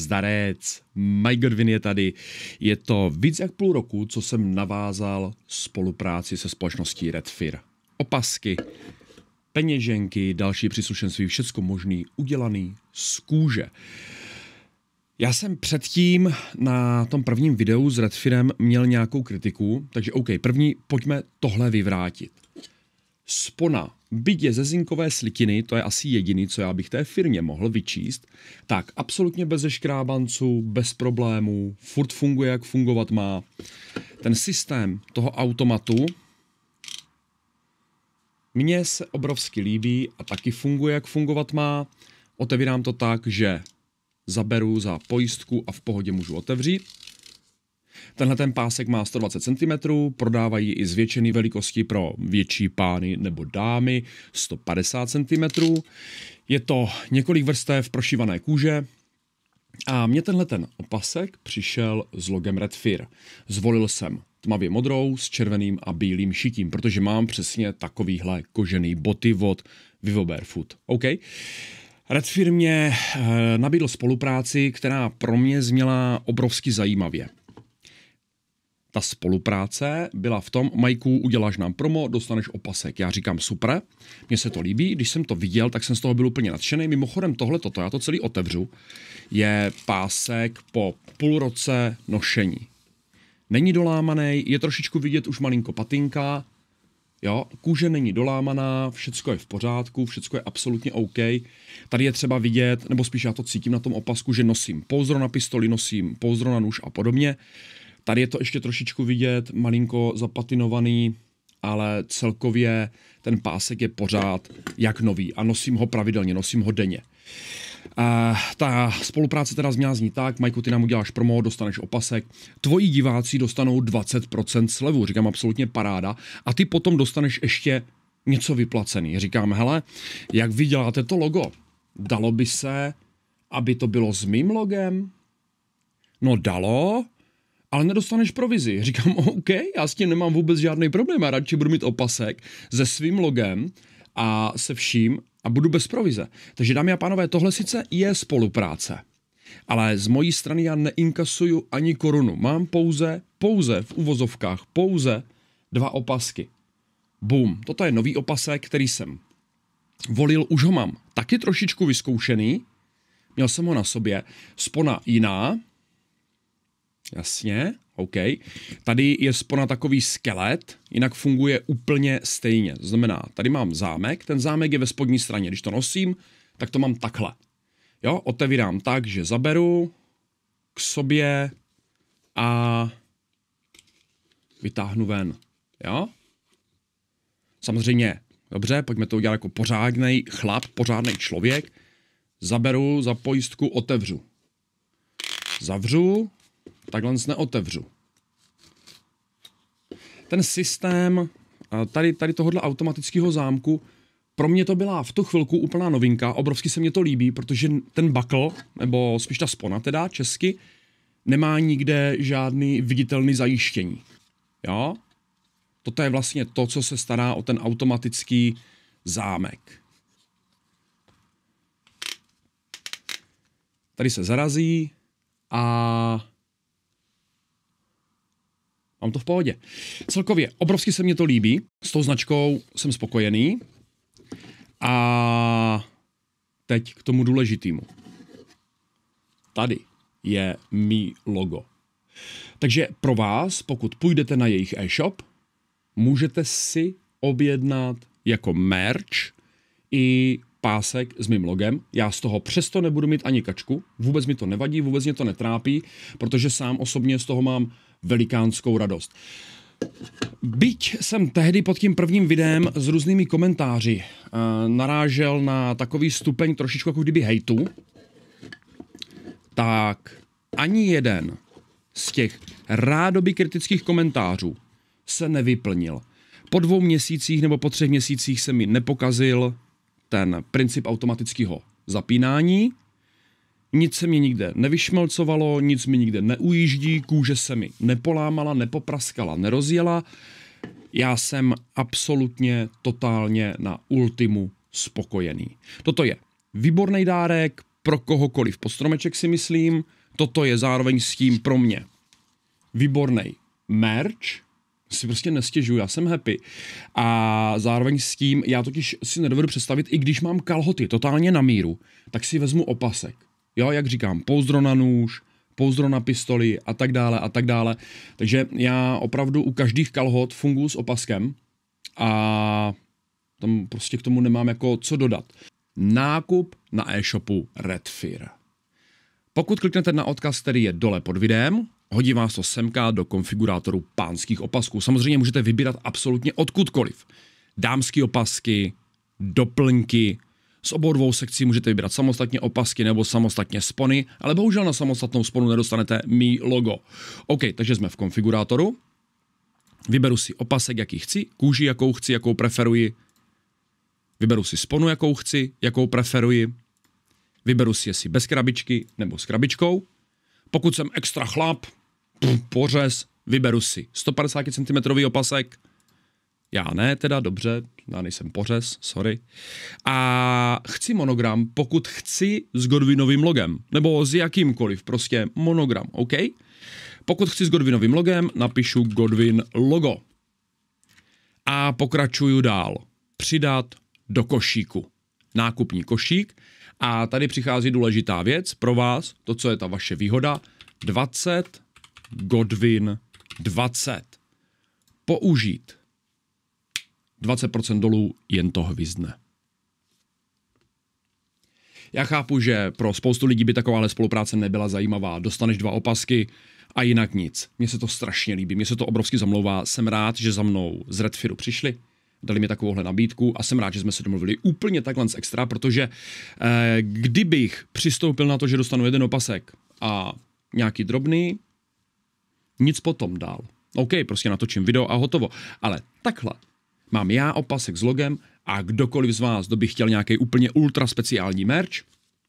Zdarec, Mike Godwin je tady. Je to víc jak půl roku, co jsem navázal spolupráci se společností Redfir. Opasky, peněženky, další příslušenství, všecko možný, udělaný z kůže. Já jsem předtím na tom prvním videu s Redfirem měl nějakou kritiku, takže OK, první, pojďme tohle vyvrátit. Spona Byť je ze zinkové slitiny, to je asi jediný, co já bych té firmě mohl vyčíst, tak absolutně bez škrábanců, bez problémů, furt funguje, jak fungovat má. Ten systém toho automatu mně se obrovsky líbí a taky funguje, jak fungovat má. Otevírám to tak, že zaberu za pojistku a v pohodě můžu otevřít. Tenhle ten pásek má 120 cm, prodávají i zvětšený velikosti pro větší pány nebo dámy 150 cm. Je to několik vrstev prošívané kůže, a mně tenhle ten opasek přišel s logem Red Fear. Zvolil jsem tmavě modrou s červeným a bílým šitím, protože mám přesně takovýhle kožený boty od Vivo Barefoot. OK? Red mě eh, nabídl spolupráci, která pro mě zněla obrovsky zajímavě ta spolupráce byla v tom, Majku, uděláš nám promo, dostaneš opasek. Já říkám, super, mně se to líbí, když jsem to viděl, tak jsem z toho byl úplně nadšený. Mimochodem tohle, toto, já to celý otevřu, je pásek po půl roce nošení. Není dolámaný, je trošičku vidět už malinko patinka, Jo, kůže není dolámaná, všecko je v pořádku, všecko je absolutně OK. Tady je třeba vidět, nebo spíš já to cítím na tom opasku, že nosím pouzdro na pistoli, nosím pouzdro na nůž a podobně. Tady je to ještě trošičku vidět, malinko zapatinovaný, ale celkově ten pásek je pořád jak nový a nosím ho pravidelně, nosím ho denně. Uh, ta spolupráce teda změna zní tak, Majku, ty nám uděláš promo, dostaneš opasek, tvoji diváci dostanou 20% slevu, říkám absolutně paráda, a ty potom dostaneš ještě něco vyplacený. Říkám, hele, jak vy děláte to logo? Dalo by se, aby to bylo s mým logem? No dalo, ale nedostaneš provizi. Říkám, OK, já s tím nemám vůbec žádný problém, já radši budu mít opasek se svým logem a se vším a budu bez provize. Takže dámy a pánové, tohle sice je spolupráce, ale z mojí strany já neinkasuju ani korunu. Mám pouze, pouze v uvozovkách, pouze dva opasky. Bum, toto je nový opasek, který jsem volil, už ho mám taky trošičku vyzkoušený, měl jsem ho na sobě, spona jiná, Jasně, OK. Tady je spona takový skelet, jinak funguje úplně stejně. znamená, tady mám zámek, ten zámek je ve spodní straně. Když to nosím, tak to mám takhle. Jo, otevírám tak, že zaberu k sobě a vytáhnu ven. Jo? Samozřejmě, dobře, pojďme to udělat jako pořádný chlap, pořádný člověk. Zaberu za pojistku, otevřu. Zavřu, takhle neotevřu. Ten systém tady, tady tohohle automatického zámku, pro mě to byla v tu chvilku úplná novinka, obrovsky se mě to líbí, protože ten bakl, nebo spíš ta spona teda česky, nemá nikde žádný viditelný zajištění. Jo? Toto je vlastně to, co se stará o ten automatický zámek. Tady se zarazí a mám to v pohodě. Celkově, obrovsky se mě to líbí, s tou značkou jsem spokojený a teď k tomu důležitýmu. Tady je mý logo. Takže pro vás, pokud půjdete na jejich e-shop, můžete si objednat jako merch i pásek s mým logem. Já z toho přesto nebudu mít ani kačku, vůbec mi to nevadí, vůbec mě to netrápí, protože sám osobně z toho mám velikánskou radost. Byť jsem tehdy pod tím prvním videem s různými komentáři uh, narážel na takový stupeň trošičku jako kdyby hejtu, tak ani jeden z těch rádoby kritických komentářů se nevyplnil. Po dvou měsících nebo po třech měsících se mi nepokazil ten princip automatického zapínání. Nic se mi nikde nevyšmelcovalo, nic mi nikde neujíždí, kůže se mi nepolámala, nepopraskala, nerozjela. Já jsem absolutně, totálně na ultimu spokojený. Toto je výborný dárek pro kohokoliv po stromeček si myslím. Toto je zároveň s tím pro mě výborný merch, si prostě nestěžuju, já jsem happy. A zároveň s tím, já totiž si nedovedu představit, i když mám kalhoty totálně na míru, tak si vezmu opasek. Jo, jak říkám, pouzdro na nůž, pouzdro na pistoli a tak dále a tak dále. Takže já opravdu u každých kalhot funguji s opaskem a tam prostě k tomu nemám jako co dodat. Nákup na e-shopu Redfear. Pokud kliknete na odkaz, který je dole pod videem, hodí vás to semka do konfigurátoru pánských opasků. Samozřejmě můžete vybírat absolutně odkudkoliv. Dámské opasky, doplňky, z obou dvou sekcí můžete vybrat samostatně opasky nebo samostatně spony, ale bohužel na samostatnou sponu nedostanete mi logo. OK, takže jsme v konfigurátoru. Vyberu si opasek, jaký chci, kůži, jakou chci, jakou preferuji. Vyberu si sponu, jakou chci, jakou preferuji. Vyberu si, jestli bez krabičky nebo s krabičkou. Pokud jsem extra chlap, pořez, vyberu si 150 cm opasek. Já ne, teda dobře, já nejsem pořez, sorry. A chci monogram, pokud chci s Godwinovým logem, nebo s jakýmkoliv, prostě monogram, OK? Pokud chci s Godwinovým logem, napíšu Godwin logo. A pokračuju dál. Přidat do košíku nákupní košík. A tady přichází důležitá věc pro vás, to, co je ta vaše výhoda, 20 Godwin 20. Použít. 20% dolů jen to hvizdne. Já chápu, že pro spoustu lidí by takováhle spolupráce nebyla zajímavá. Dostaneš dva opasky a jinak nic. Mně se to strašně líbí, mně se to obrovsky zamlouvá. Jsem rád, že za mnou z Redfiru přišli dali mi takovouhle nabídku a jsem rád, že jsme se domluvili úplně takhle z extra, protože e, kdybych přistoupil na to, že dostanu jeden opasek a nějaký drobný, nic potom dál. OK, prostě natočím video a hotovo. Ale takhle. Mám já opasek s logem a kdokoliv z vás, kdo by chtěl nějaký úplně ultra speciální merch,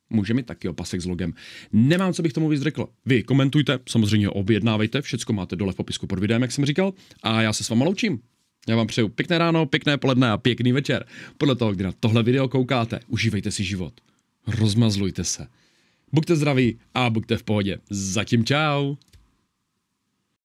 může mi taky opasek s logem. Nemám, co bych tomu víc řekl. Vy komentujte, samozřejmě objednávejte, všecko máte dole v popisku pod videem, jak jsem říkal, a já se s váma loučím. Já vám přeju pěkné ráno, pěkné poledne a pěkný večer. Podle toho, kdy na tohle video koukáte, užívejte si život. Rozmazlujte se. Buďte zdraví a buďte v pohodě. Zatím čau.